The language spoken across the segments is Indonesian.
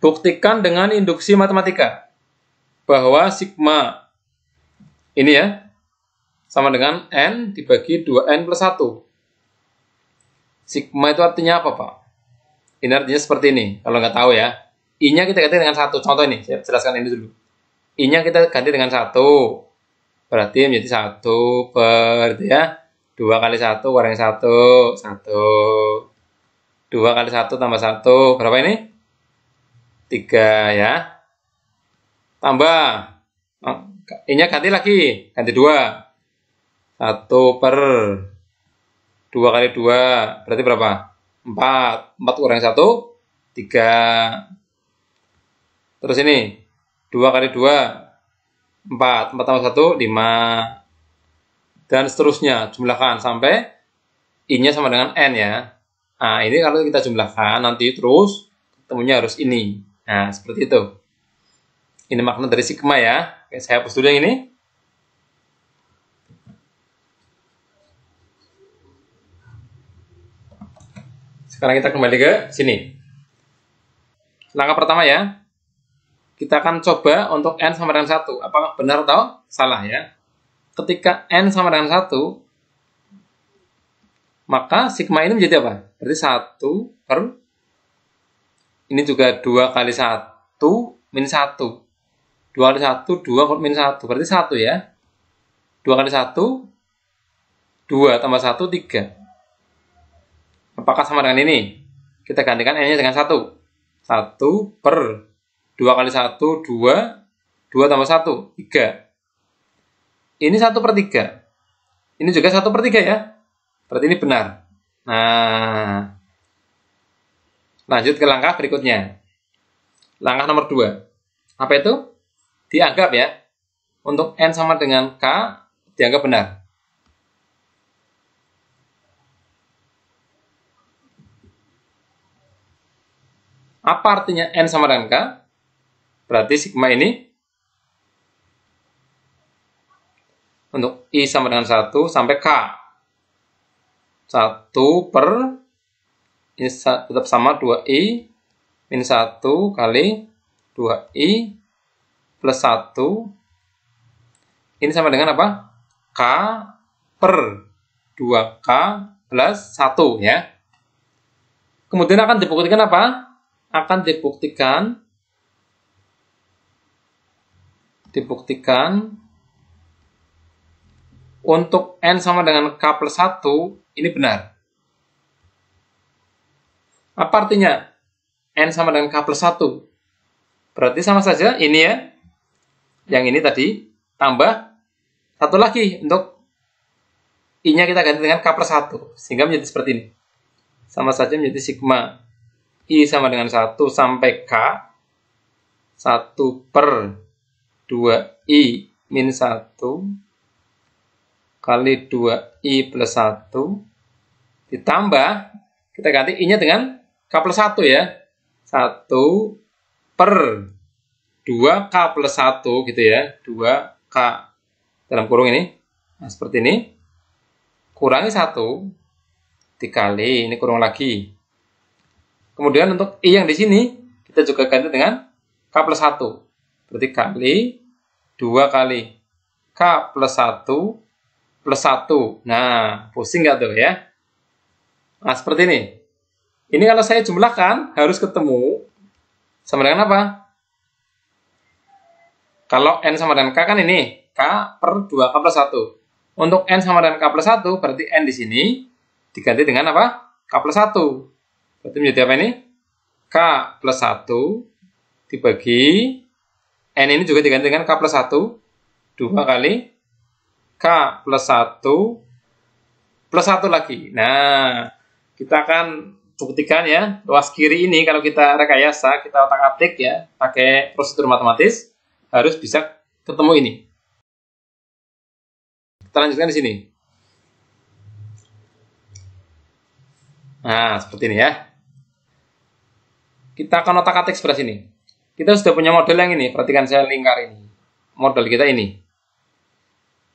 Buktikan dengan induksi matematika bahwa sigma ini ya sama dengan n dibagi 2n plus 1. Sigma itu artinya apa, Pak? Ini artinya seperti ini, kalau nggak tahu ya. I-nya kita ganti dengan satu. Contoh ini, saya jelaskan ini dulu i-nya kita ganti dengan satu. Berarti menjadi satu per ya. Dua kali satu kurang satu, satu. Dua kali satu tambah satu berapa ini? Tiga ya. Tambah oh, i-nya ganti lagi, ganti dua. Satu per dua kali dua berarti berapa? Empat. Empat kurang satu, tiga. Terus ini 2 kali 2, 4. 4 tambah 1, 5. Dan seterusnya, jumlahkan sampai I-nya sama dengan N ya. Nah, ini kalau kita jumlahkan nanti terus ketemunya harus ini. Nah, seperti itu. Ini makna dari sigma ya. Oke, saya hapus dulu yang ini. Sekarang kita kembali ke sini. Langkah pertama ya, kita akan coba untuk n sama dengan 1. Apakah benar atau salah ya? Ketika n sama dengan 1, maka sigma ini menjadi apa? Berarti 1 per ini juga 2 kali 1 min 1. 2 kali 1, 2 min 1. Berarti 1 ya. 2 kali 1, 2 tambah 1, 3. Apakah sama dengan ini? Kita gantikan n-nya dengan 1. 1 per 2 kali 1, 2. 2 tambah 1, 3. Ini 1 per 3. Ini juga 1 per 3 ya. Berarti ini benar. Nah, lanjut ke langkah berikutnya. Langkah nomor 2. Apa itu? Dianggap ya. Untuk N sama dengan K, dianggap benar. Apa artinya N sama dengan K? Berarti sigma ini untuk I sama dengan 1 sampai K. 1 per ini tetap sama 2I min 1 kali 2I plus 1 ini sama dengan apa? K per 2K plus 1 ya. Kemudian akan dibuktikan apa? Akan dibuktikan dibuktikan untuk N sama dengan K plus 1 ini benar. Apa artinya? N sama dengan K plus 1. Berarti sama saja ini ya, yang ini tadi, tambah satu lagi untuk I-nya kita ganti dengan K plus 1, sehingga menjadi seperti ini. Sama saja menjadi sigma I sama dengan 1 sampai K, 1 per 2i min 1 kali 2i plus 1 ditambah, kita ganti i-nya dengan k plus 1 ya. 1 per 2k plus 1 gitu ya. 2k dalam kurung ini. Nah, seperti ini. Kurangi 1 dikali, ini kurung lagi. Kemudian untuk i yang di sini, kita juga ganti dengan k plus 1 Berarti kali 2 kali K plus 1 plus 1. Nah, pusing nggak tuh ya? Nah, seperti ini. Ini kalau saya jumlahkan harus ketemu sama dengan apa? Kalau N sama dengan K kan ini. K per 2K plus 1. Untuk N sama dengan K plus 1, berarti N di sini diganti dengan apa? K plus 1. Berarti menjadi apa ini? K plus 1 dibagi N ini juga diganti dengan K plus 1. 2 kali K plus 1 plus 1 lagi. Nah, kita akan buktikan ya, luas kiri ini kalau kita rekayasa, kita otak-atik ya, pakai prosedur matematis, harus bisa ketemu ini. Kita lanjutkan di sini. Nah, seperti ini ya. Kita akan otak-atik sebelah sini. Kita sudah punya model yang ini, perhatikan saya lingkar ini. Model kita ini.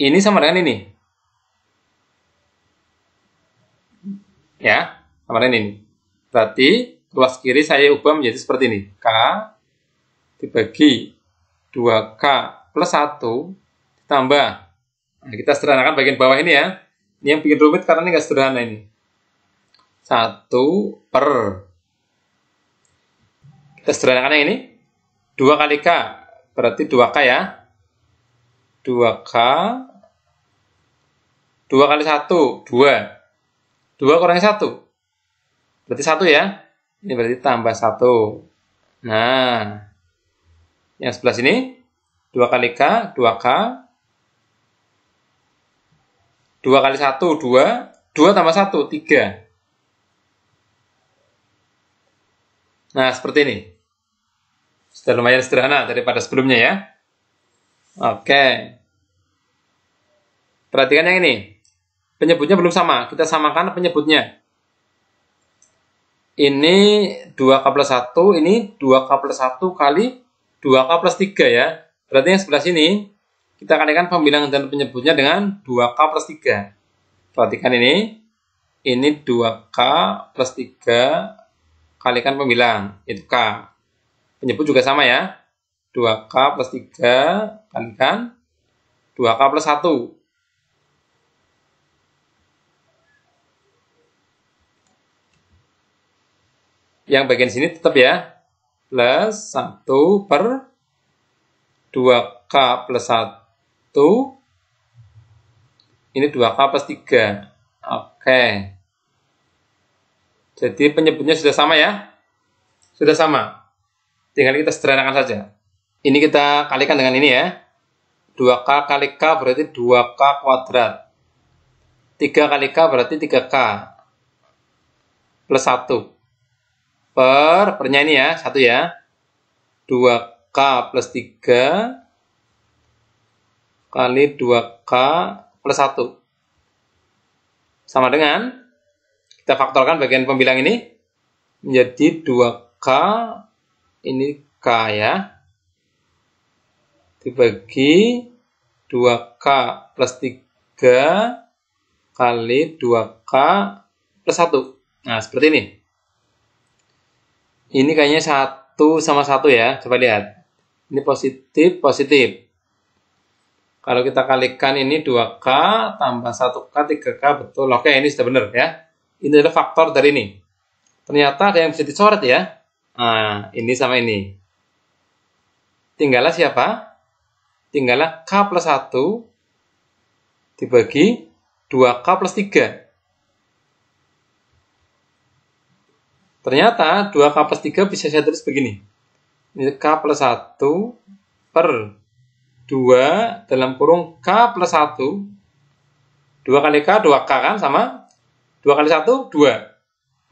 Ini sama dengan ini. Ya, sama dengan ini. Berarti luas kiri saya ubah menjadi seperti ini. K dibagi 2K plus 1 ditambah. Nah, kita sederhanakan bagian bawah ini ya. Ini yang bikin rumit karena ini nggak sederhana ini. 1 per. Kita sederhanakan yang ini. 2 kali K berarti 2K ya 2K 2 kali 1 2 2 kurang 1 berarti 1 ya ini berarti tambah 1 nah yang sebelah sini 2 kali K 2K 2 kali 1 2 2 tambah 1 3 nah seperti ini sudah lumayan sederhana daripada sebelumnya ya. Oke. Perhatikan yang ini. Penyebutnya belum sama. Kita samakan penyebutnya. Ini 2K plus 1, ini 2K plus 1 kali 2K plus 3 ya. Berarti yang sebelah sini, kita kalikan pembilang dan penyebutnya dengan 2K plus 3. Perhatikan ini. Ini 2K plus 3 kalikan pembilang, itu K penyebut juga sama ya. 2K plus 3 kalikan 2K plus 1. Yang bagian sini tetap ya. Plus 1 per 2K plus 1 ini 2K plus 3. Oke. Okay. Jadi penyebutnya sudah sama ya? Sudah sama. Tinggal kita sederhanakan saja. Ini kita kalikan dengan ini ya. 2K kali K berarti 2K kuadrat. 3 kali K berarti 3K. Plus 1. Per, pernya ini ya, 1 ya. 2K plus 3 kali 2K plus 1. Sama dengan, kita faktorkan bagian pembilang ini menjadi 2K ini K ya. Dibagi 2K plus 3 kali 2K plus 1. Nah, seperti ini. Ini kayaknya 1 sama 1 ya. Coba lihat. Ini positif, positif. Kalau kita kalikan ini 2K tambah 1K, 3K, betul. Oke, ini sudah benar ya. Ini adalah faktor dari ini. Ternyata ada yang bisa dicoret ya. Nah, ini sama ini. Tinggallah siapa? Tinggallah K plus 1 dibagi 2K plus 3. Ternyata 2K plus 3 bisa saya tulis begini. Ini K plus 1 per 2 dalam kurung K plus 1. 2 kali K, 2K kan sama? 2 kali 1, 2.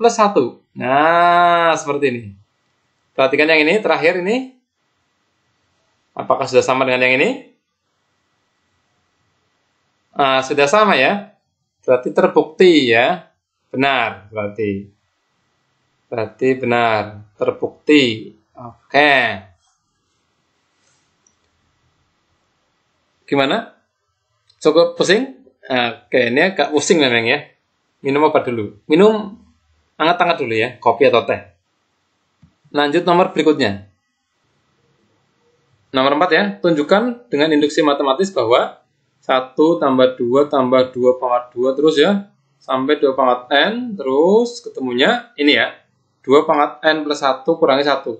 Plus 1. Nah, seperti ini. Perhatikan yang ini, terakhir ini. Apakah sudah sama dengan yang ini? Nah, sudah sama ya. Berarti terbukti ya. Benar, berarti. Berarti benar, terbukti. Oke. Gimana? Cukup pusing? Oke, ini agak pusing memang ya. Minum apa dulu? Minum angkat-angkat dulu ya, kopi atau teh. Lanjut nomor berikutnya. Nomor 4 ya, tunjukkan dengan induksi matematis bahwa 1 tambah 2 tambah 2 terus ya, sampai 2 pangkat N, terus ketemunya ini ya, 2 pangkat N plus 1 kurangi 1.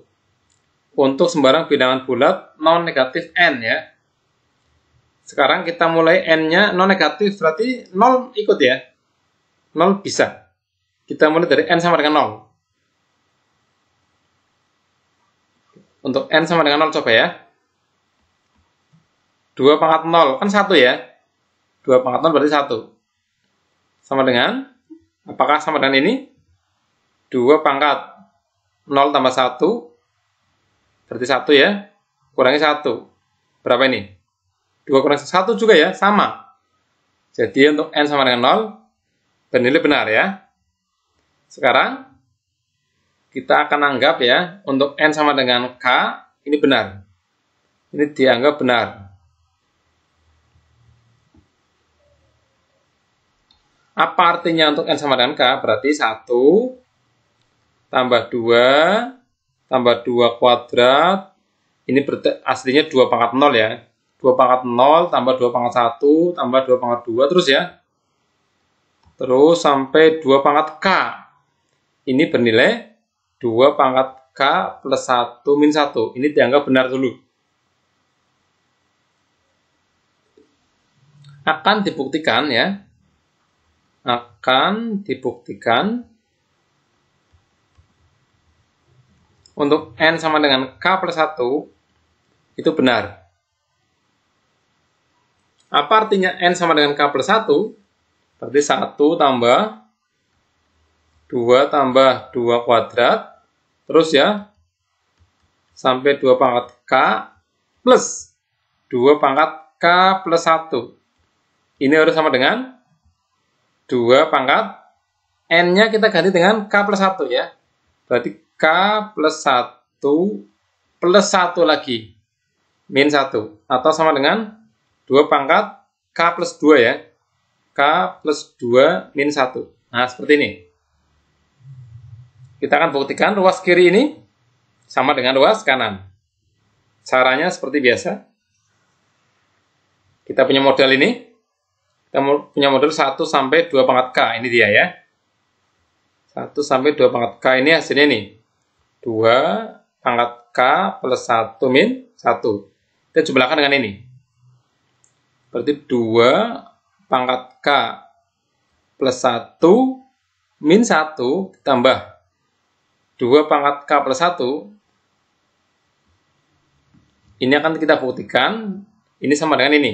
Untuk sembarang bilangan bulat non-negatif N ya. Sekarang kita mulai N-nya non-negatif, berarti 0 ikut ya. 0 bisa. Kita mulai dari N sama dengan 0. Untuk N sama dengan 0 coba ya. 2 pangkat 0, kan 1 ya. 2 pangkat 0 berarti 1. Sama dengan, apakah sama dengan ini? 2 pangkat 0 tambah 1, berarti 1 ya. Kurangi 1. Berapa ini? 2 kurang 1 juga ya, sama. Jadi untuk N sama dengan 0, bernilai benar ya. Sekarang, kita akan anggap ya untuk n sama dengan k ini benar. Ini dianggap benar. Apa artinya untuk n sama dengan k? Berarti 1 tambah 2 tambah 2 kuadrat ini aslinya 2 pangkat 0 ya. 2 pangkat 0 tambah 2 pangkat 1 tambah 2 pangkat 2 terus ya. Terus sampai 2 pangkat k. Ini bernilai 2 pangkat K plus 1 min 1. Ini dianggap benar dulu. Akan dibuktikan ya. Akan dibuktikan untuk N sama dengan K plus 1 itu benar. Apa artinya N sama dengan K plus 1? Berarti 1 tambah 2 tambah 2 kuadrat, terus ya, sampai 2 pangkat K plus 2 pangkat K plus 1. Ini harus sama dengan 2 pangkat N-nya kita ganti dengan K plus 1 ya. Berarti K plus 1 plus 1 lagi. Min 1. Atau sama dengan 2 pangkat K plus 2 ya. K plus 2 min 1. Nah, seperti ini. Kita akan buktikan ruas kiri ini sama dengan ruas kanan. Caranya seperti biasa. Kita punya model ini. Kita punya model 1 sampai 2 pangkat K. Ini dia ya. 1 sampai 2 pangkat K ini hasilnya ini. 2 pangkat K plus 1 min 1. Kita jumlahkan dengan ini. Berarti 2 pangkat K plus 1 min 1 ditambah 2 pangkat K plus 1, ini akan kita buktikan, ini sama dengan ini.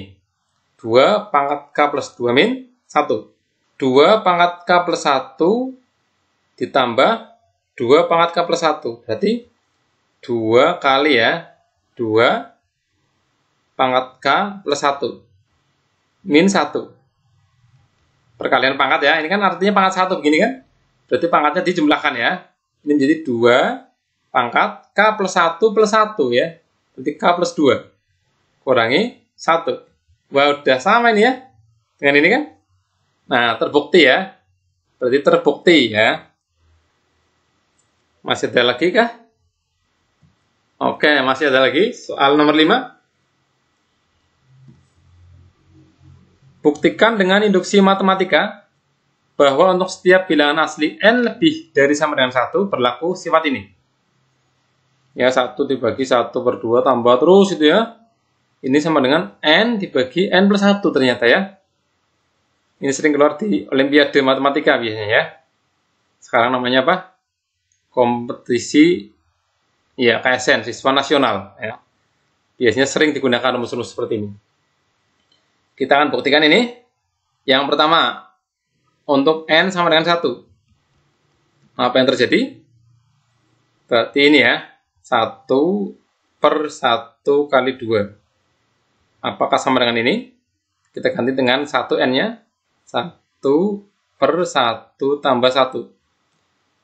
2 pangkat K plus 2 min 1. 2 pangkat K plus 1 ditambah 2 pangkat K plus 1. Berarti 2 kali ya, 2 pangkat K plus 1 min 1. Perkalian pangkat ya, ini kan artinya pangkat 1 begini kan? Berarti pangkatnya dijumlahkan ya menjadi 2 pangkat K plus 1 plus 1 ya. Berarti K plus 2. Kurangi 1. Wah, udah sama ini ya. Dengan ini kan? Nah, terbukti ya. Berarti terbukti ya. Masih ada lagi kah? Oke, masih ada lagi. Soal nomor 5. Buktikan dengan induksi matematika bahwa untuk setiap bilangan asli n lebih dari sama dengan 1 berlaku sifat ini. Ya, satu dibagi satu per 2 tambah terus itu ya. Ini sama dengan n dibagi n plus satu ternyata ya. Ini sering keluar di Olimpiade Matematika biasanya ya. Sekarang namanya apa? Kompetisi ya KSN, siswa nasional ya. Biasanya sering digunakan rumus-rumus seperti ini. Kita akan buktikan ini. Yang pertama, untuk n sama dengan satu, Apa yang terjadi? Berarti ini ya, satu per satu kali dua. Apakah sama dengan ini? Kita ganti dengan satu n nya satu per satu tambah satu.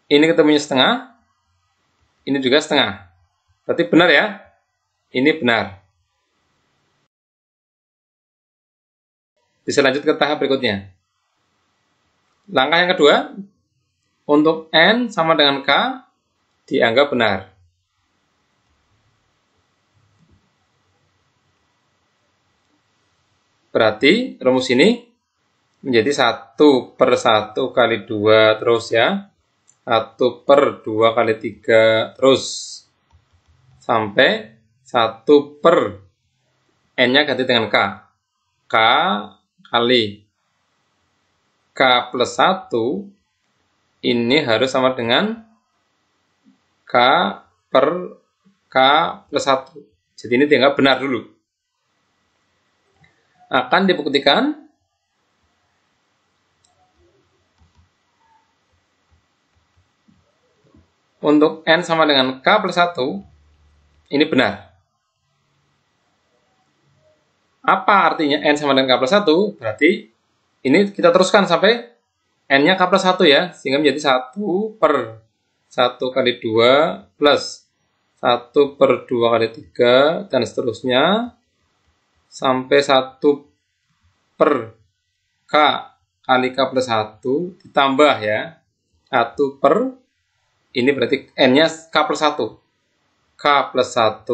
Ini ketemunya setengah, ini juga setengah. Berarti benar ya? Ini benar. Bisa lanjut ke tahap berikutnya. Langkah yang kedua, untuk N sama dengan K dianggap benar. Berarti rumus ini menjadi 1 per 1 kali 2 terus ya. 1 per 2 kali 3 terus. Sampai 1 per N-nya ganti dengan K. K kali K plus 1 ini harus sama dengan K per K plus 1. Jadi ini dianggap benar dulu. Akan dibuktikan untuk N sama dengan K plus 1 ini benar. Apa artinya N sama dengan K plus 1? Berarti ini kita teruskan sampai n-nya k plus 1 ya, sehingga menjadi 1 per 1 kali 2 plus 1 per 2 kali 3 dan seterusnya sampai 1 per K kali K plus 1 ditambah ya 1 per ini berarti N-nya K plus 1 K plus 1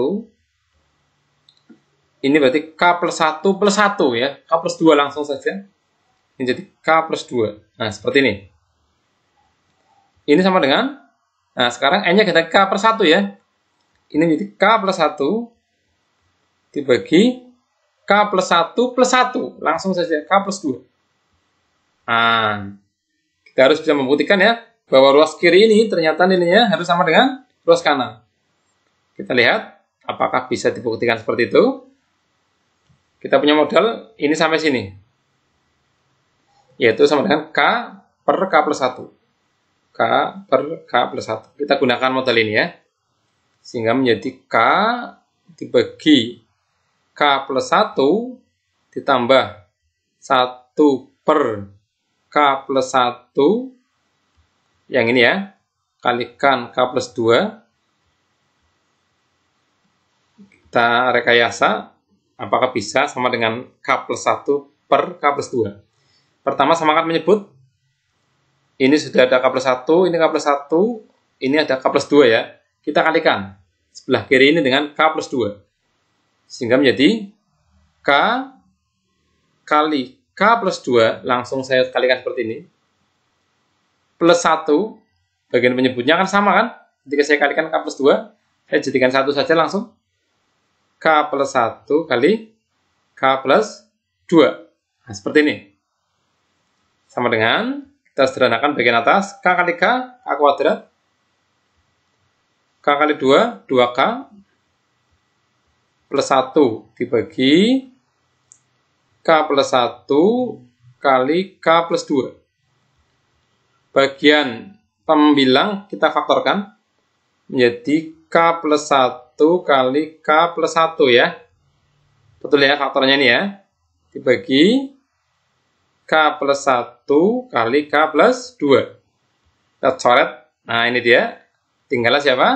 ini berarti K plus 1 plus 1 ya K plus 2 langsung saja ini jadi K plus 2. Nah, seperti ini. Ini sama dengan, nah sekarang N-nya kita K per 1 ya. Ini jadi K plus 1 dibagi K plus 1 plus 1. Langsung saja K plus 2. Nah, kita harus bisa membuktikan ya, bahwa ruas kiri ini ternyata nilainya harus sama dengan ruas kanan. Kita lihat apakah bisa dibuktikan seperti itu. Kita punya modal ini sampai sini yaitu sama dengan K per K plus 1. K per K plus 1. Kita gunakan model ini ya. Sehingga menjadi K dibagi K plus 1 ditambah 1 per K plus 1 yang ini ya. Kalikan K plus 2. Kita rekayasa apakah bisa sama dengan K plus 1 per K plus 2. Pertama Samakat menyebut ini sudah ada K plus 1, ini K plus 1, ini ada K plus 2 ya. Kita kalikan sebelah kiri ini dengan K plus 2. Sehingga menjadi K kali K plus 2, langsung saya kalikan seperti ini. Plus 1, bagian penyebutnya kan sama kan? Ketika saya kalikan K plus 2, saya jadikan satu saja langsung. K plus 1 kali K plus 2. Nah, seperti ini sama dengan kita sederhanakan bagian atas k kali k k kuadrat k kali 2 2k plus 1 dibagi k plus 1 kali k plus 2 bagian pembilang kita faktorkan menjadi k plus 1 kali k plus 1 ya betul ya faktornya ini ya dibagi K plus 1 kali K plus 2. Kita coret. Nah, ini dia. Tinggalnya siapa?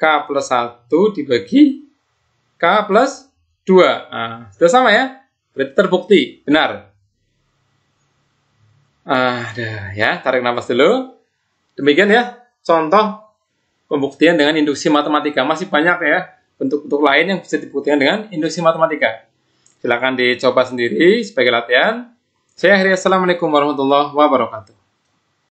K plus 1 dibagi K plus 2. Nah, sudah sama ya? Berarti terbukti. Benar. ada ya. Tarik nafas dulu. Demikian ya. Contoh pembuktian dengan induksi matematika. Masih banyak ya bentuk-bentuk lain yang bisa dibuktikan dengan induksi matematika. Silahkan dicoba sendiri sebagai latihan. Saya Heri, Assalamualaikum warahmatullahi wabarakatuh.